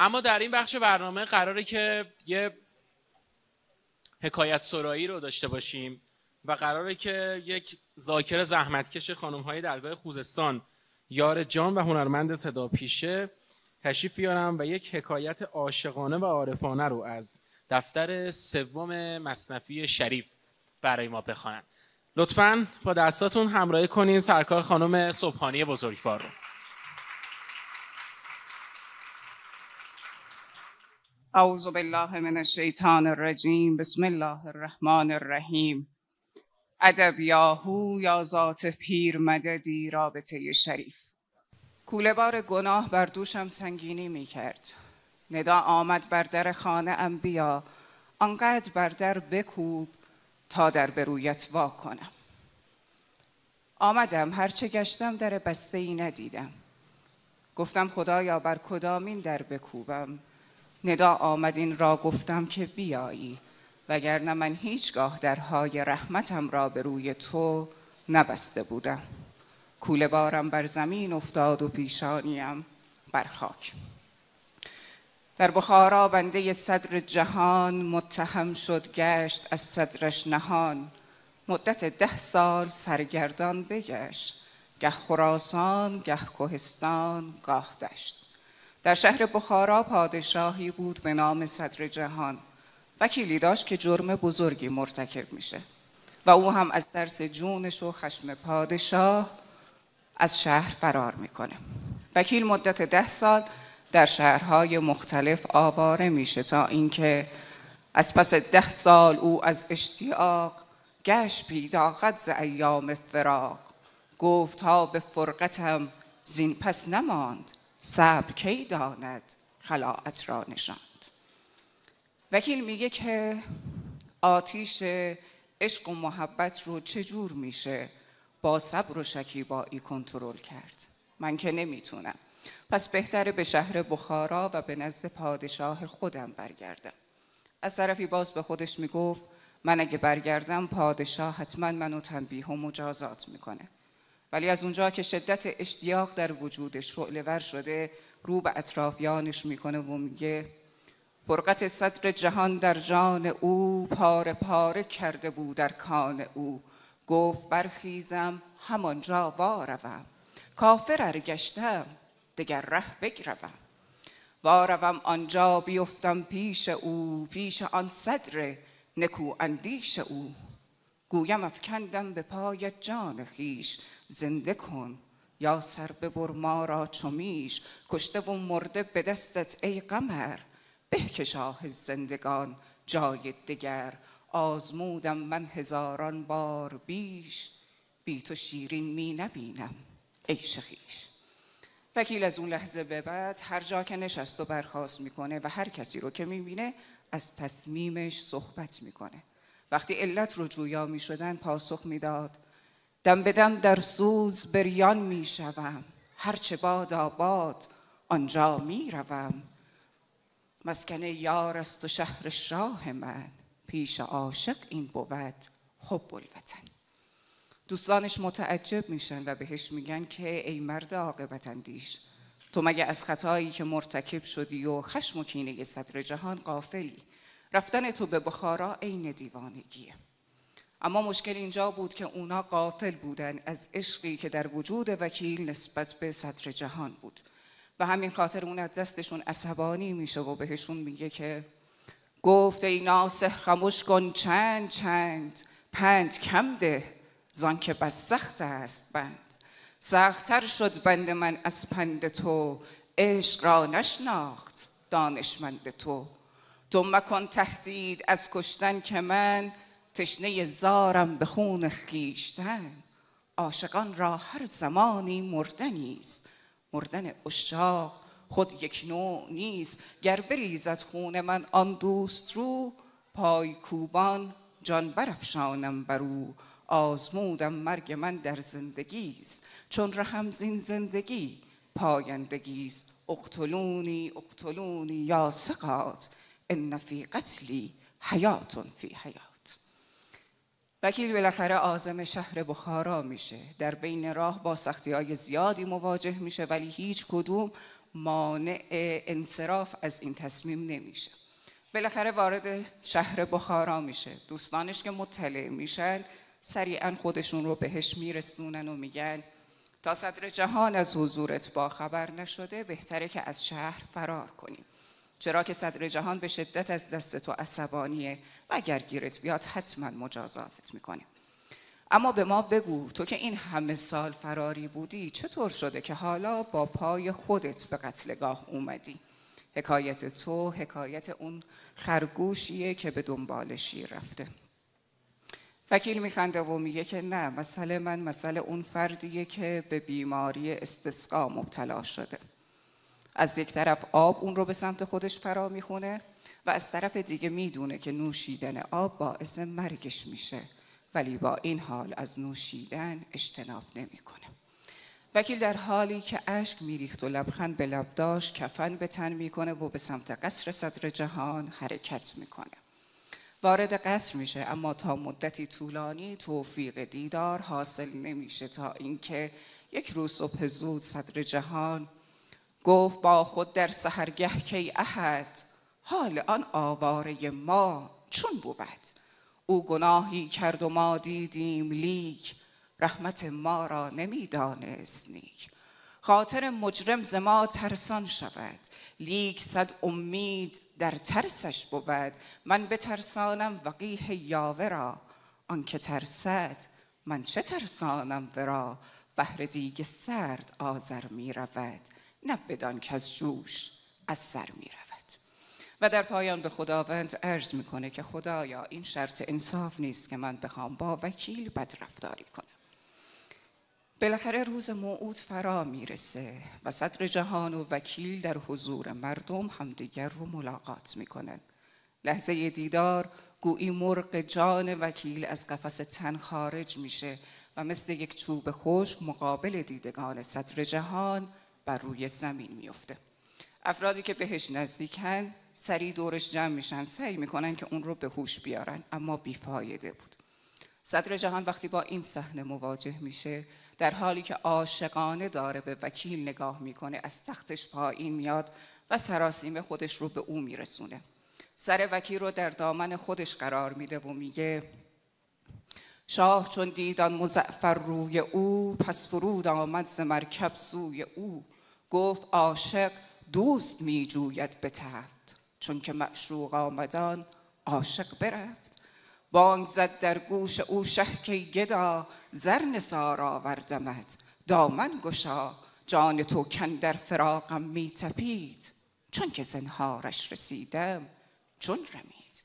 اما در این بخش برنامه قراره که یه حکایت سرایی رو داشته باشیم و قراره که یک ذاکر زحمتکش خانم های درگاه خوزستان یار جان و هنرمند صدا پیشه تشریف بیارم و یک حکایت عاشقانه و عارفانه رو از دفتر سوم مصنفی شریف برای ما بخوانند لطفا با دستاتون همراهی کنین سرکار خانم صبحانی بزرگوار رو اعوذ بالله من الشیطان الرجیم بسم الله الرحمن الرحیم ادب یاهو یا ذات پیر مددی رابطه شریف کوله بار گناه بر دوشم سنگینی می کرد ندا آمد بر در خانه انبیا بیا آنقدر بر در بکوب تا در برویت وا کنم آمدم هرچه گشتم در بسته ای ندیدم گفتم خدایا بر کدامین در بکوبم ندا آمد این را گفتم که بیایی وگرنه من هیچگاه درهای رحمتم را به روی تو نبسته بودم کوله بارم بر زمین افتاد و پیشانیم بر خاک در بخارا بنده صدر جهان متهم شد گشت از صدرش نهان مدت ده سال سرگردان بگشت گه خراسان گه کوهستان گاه دشت در شهر بخارا پادشاهی بود به نام صدر جهان وکیلی داشت که جرم بزرگی مرتکب میشه و او هم از درس جونش و خشم پادشاه از شهر فرار میکنه وکیل مدت ده سال در شهرهای مختلف آواره میشه تا اینکه از پس ده سال او از اشتیاق گشت بیداغت ز ایام فراق گفت ها به فرقتم زین پس نماند صبر کی داند خلاعت را نشاند وکیل میگه که آتیش عشق و محبت رو چجور میشه با صبر و شکیبایی کنترل کرد من که نمیتونم پس بهتره به شهر بخارا و به نزد پادشاه خودم برگردم از طرفی باز به خودش میگفت من اگه برگردم پادشاه حتما منو تنبیه و مجازات میکنه ولی از اونجا که شدت اشتیاق در وجودش ور شده رو به اطرافیانش میکنه و میگه فرقت صدر جهان در جان او پاره پاره کرده بود در کان او گفت برخیزم همانجا واروم کافر گشتم دگر ره بگروم واروم آنجا بیفتم پیش او پیش آن صدر نکو اندیش او گویم افکندم به پای جان خیش زنده کن یا سر ببر ما را چمیش کشته و مرده به دستت ای قمر به کشاه زندگان جای دگر آزمودم من هزاران بار بیش بی تو شیرین می نبینم ای شخیش وکیل از اون لحظه به بعد هر جا که نشست و برخواست میکنه و هر کسی رو که میبینه از تصمیمش صحبت میکنه وقتی علت رو جویا می شدن پاسخ میداد دم به دم در سوز بریان می شوم هرچه باد آباد آنجا می روم مسکن یار است و شهر شاه من پیش عاشق این بود حب الوطن دوستانش متعجب میشن و بهش میگن که ای مرد عاقبت اندیش تو مگه از خطایی که مرتکب شدی و خشم و کینه صدر جهان قافلی رفتن تو به بخارا عین دیوانگیه اما مشکل اینجا بود که اونا قافل بودن از عشقی که در وجود وکیل نسبت به سطر جهان بود و همین خاطر اون از دستشون عصبانی میشه و بهشون میگه که گفت ای ناسه خموش کن چند چند پند کم ده زان که بس سخت است بند سختتر شد بند من از پند تو عشق را نشناخت دانشمند تو تو مکن تهدید از کشتن که من تشنه زارم به خون خیشتن عاشقان را هر زمانی مردنی است مردن اشاق خود یک نوع نیست گر بریزد خون من آن دوست رو پای کوبان جان برافشانم بر او آزمودم مرگ من در زندگی است چون رحم زین زندگی پایندگی است اقتلونی اقتلونی یا سقاط ان فی قتلی حیات فی حیات وکیل بالاخره آزم شهر بخارا میشه در بین راه با سختی های زیادی مواجه میشه ولی هیچ کدوم مانع انصراف از این تصمیم نمیشه بالاخره وارد شهر بخارا میشه دوستانش که مطلع میشن سریعا خودشون رو بهش میرسونن و میگن تا صدر جهان از حضورت با خبر نشده بهتره که از شهر فرار کنیم چرا که صدر جهان به شدت از دست تو عصبانیه و اگر گیرت بیاد حتما مجازاتت میکنه اما به ما بگو تو که این همه سال فراری بودی چطور شده که حالا با پای خودت به قتلگاه اومدی حکایت تو حکایت اون خرگوشیه که به دنبال شیر رفته فکیل میخنده و میگه که نه مسئله من مسئله اون فردیه که به بیماری استسقا مبتلا شده از یک طرف آب اون رو به سمت خودش فرا میخونه و از طرف دیگه میدونه که نوشیدن آب باعث مرگش میشه ولی با این حال از نوشیدن اجتناب نمیکنه وکیل در حالی که اشک میریخت و لبخند به لب داشت کفن به تن میکنه و به سمت قصر صدر جهان حرکت میکنه وارد قصر میشه اما تا مدتی طولانی توفیق دیدار حاصل نمیشه تا اینکه یک روز صبح زود صدر جهان گفت با خود در سهرگه که احد حال آن آواره ما چون بود او گناهی کرد و ما دیدیم لیک رحمت ما را نمیدانست نیک خاطر مجرم ز ما ترسان شود لیک صد امید در ترسش بود من بترسانم وقیه یاوه را آنکه ترسد من چه ترسانم ورا بهر دیگ سرد آزر می رود نه بدان که از جوش از سر می رود و در پایان به خداوند عرض میکنه که خدایا این شرط انصاف نیست که من بخوام با وکیل بد رفتاری کنم بالاخره روز موعود فرا میرسه و صدر جهان و وکیل در حضور مردم همدیگر رو ملاقات میکنن لحظه دیدار گویی مرغ جان وکیل از قفس تن خارج میشه و مثل یک چوب خوش مقابل دیدگان صدر جهان بر روی زمین میفته افرادی که بهش نزدیکن سریع دورش جمع میشن سعی میکنن که اون رو به هوش بیارن اما بیفایده بود صدر جهان وقتی با این صحنه مواجه میشه در حالی که عاشقانه داره به وکیل نگاه میکنه از تختش پایین میاد و سراسیم خودش رو به او میرسونه سر وکیل رو در دامن خودش قرار میده و میگه شاه چون دیدان مزعفر روی او پس فرود آمد ز مرکب سوی او گفت عاشق دوست می جوید به تفت چون که معشوق آمدان عاشق برفت بانگ زد در گوش او که گدا زر نسار آوردمت دامن گشا جان تو کن در فراقم می تپید چون که زنهارش رسیدم چون رمید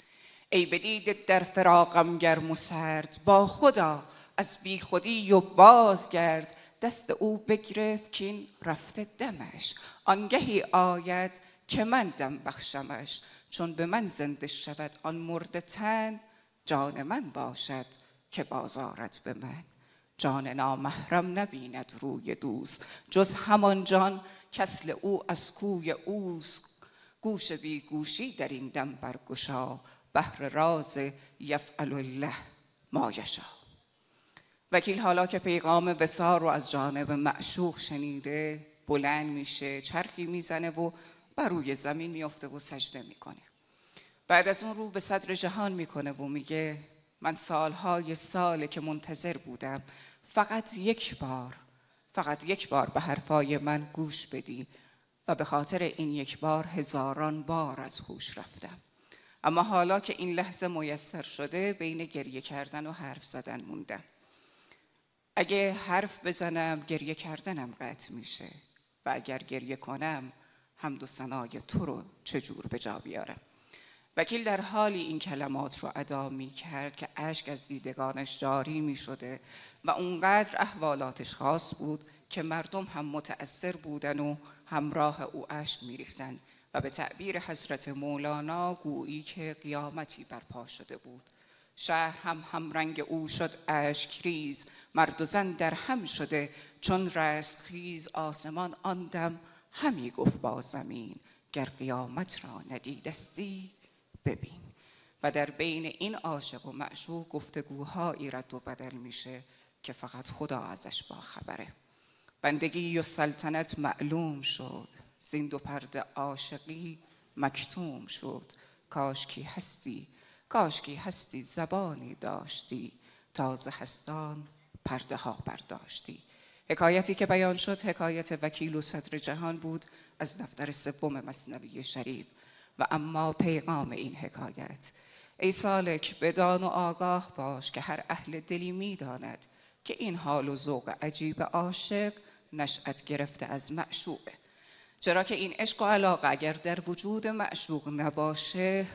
ای بدید در فراقم گرم و سرد با خدا از بی خودی و بازگرد دست او بگرفت که این رفته دمش آنگهی آید که من دم بخشمش چون به من زنده شود آن مرد تن جان من باشد که بازارت به من جان نامحرم نبیند روی دوست جز همان جان کسل او از کوی اوست گوش بی گوشی در این دم برگشا بهر راز یفعل الله ما وکیل حالا که پیغام وسار رو از جانب معشوق شنیده بلند میشه چرخی میزنه و بر روی زمین میافته و سجده میکنه بعد از اون رو به صدر جهان میکنه و میگه من سالهای سال که منتظر بودم فقط یک بار فقط یک بار به حرفای من گوش بدی و به خاطر این یک بار هزاران بار از خوش رفتم اما حالا که این لحظه میسر شده بین گریه کردن و حرف زدن موندم اگه حرف بزنم گریه کردنم قطع میشه و اگر گریه کنم هم دو سنای تو رو چجور به جا بیارم وکیل در حالی این کلمات رو ادا می کرد که اشک از دیدگانش جاری می شده و اونقدر احوالاتش خاص بود که مردم هم متأثر بودن و همراه او اشک می ریختن و به تعبیر حضرت مولانا گویی که قیامتی برپا شده بود شهر هم هم رنگ او شد اشک ریز مرد و زن در هم شده چون رست خیز آسمان آندم همی گفت با زمین گر قیامت را ندیدستی ببین و در بین این عاشق و معشوق گفتگوهایی رد و بدل میشه که فقط خدا ازش خبره بندگی و سلطنت معلوم شد زین دو پرده عاشقی مکتوم شد کی هستی کاشکی هستی زبانی داشتی تازه هستان پرده ها برداشتی حکایتی که بیان شد حکایت وکیل و صدر جهان بود از دفتر سوم مصنوی شریف و اما پیغام این حکایت ای سالک بدان و آگاه باش که هر اهل دلی میداند که این حال و ذوق عجیب عاشق نشأت گرفته از معشوقه چرا که این عشق و علاقه اگر در وجود معشوق نباشه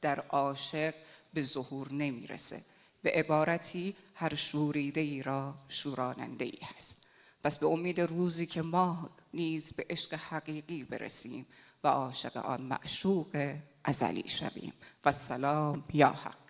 در عاشق به ظهور نمیرسه به عبارتی هر شوریده ای را شوراننده ای هست پس به امید روزی که ما نیز به عشق حقیقی برسیم و عاشق آن معشوق ازلی شویم و سلام یا حق